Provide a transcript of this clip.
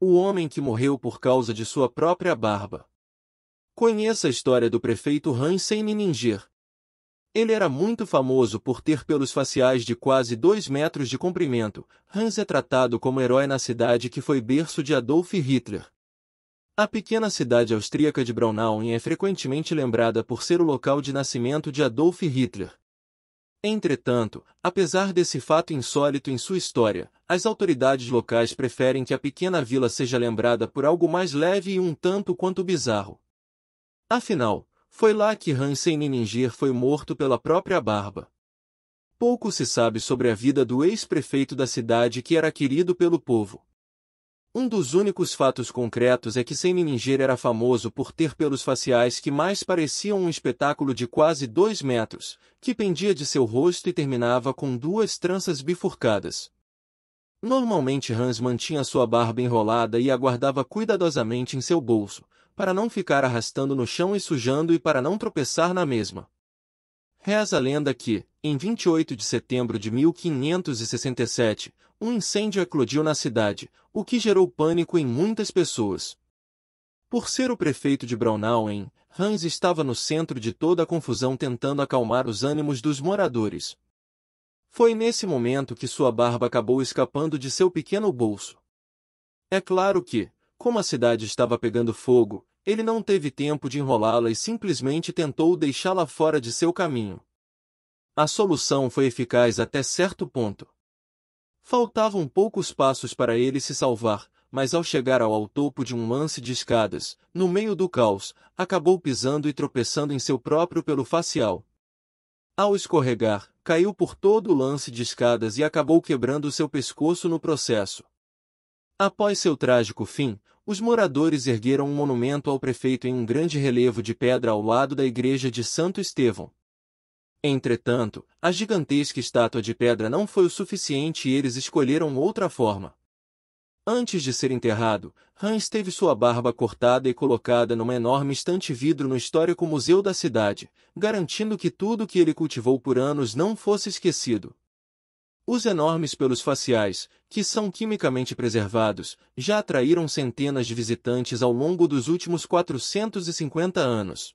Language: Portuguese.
o homem que morreu por causa de sua própria barba. Conheça a história do prefeito Hansen Mininger. Ele era muito famoso por ter pelos faciais de quase dois metros de comprimento. Hans é tratado como herói na cidade que foi berço de Adolf Hitler. A pequena cidade austríaca de Braunau é frequentemente lembrada por ser o local de nascimento de Adolf Hitler. Entretanto, apesar desse fato insólito em sua história, as autoridades locais preferem que a pequena vila seja lembrada por algo mais leve e um tanto quanto bizarro. Afinal, foi lá que Hansen Nininger foi morto pela própria barba. Pouco se sabe sobre a vida do ex-prefeito da cidade que era querido pelo povo. Um dos únicos fatos concretos é que sem era famoso por ter pelos faciais que mais pareciam um espetáculo de quase dois metros, que pendia de seu rosto e terminava com duas tranças bifurcadas. Normalmente Hans mantinha sua barba enrolada e aguardava cuidadosamente em seu bolso, para não ficar arrastando no chão e sujando e para não tropeçar na mesma. Reza a lenda que, em 28 de setembro de 1567, um incêndio eclodiu na cidade, o que gerou pânico em muitas pessoas. Por ser o prefeito de em, Hans estava no centro de toda a confusão tentando acalmar os ânimos dos moradores. Foi nesse momento que sua barba acabou escapando de seu pequeno bolso. É claro que, como a cidade estava pegando fogo, ele não teve tempo de enrolá-la e simplesmente tentou deixá-la fora de seu caminho. A solução foi eficaz até certo ponto. Faltavam poucos passos para ele se salvar, mas ao chegar ao topo de um lance de escadas, no meio do caos, acabou pisando e tropeçando em seu próprio pelo facial. Ao escorregar, caiu por todo o lance de escadas e acabou quebrando seu pescoço no processo. Após seu trágico fim, os moradores ergueram um monumento ao prefeito em um grande relevo de pedra ao lado da igreja de Santo Estevão. Entretanto, a gigantesca estátua de pedra não foi o suficiente e eles escolheram outra forma. Antes de ser enterrado, Hans teve sua barba cortada e colocada numa enorme estante vidro no histórico museu da cidade, garantindo que tudo que ele cultivou por anos não fosse esquecido. Os enormes pelos faciais, que são quimicamente preservados, já atraíram centenas de visitantes ao longo dos últimos 450 anos.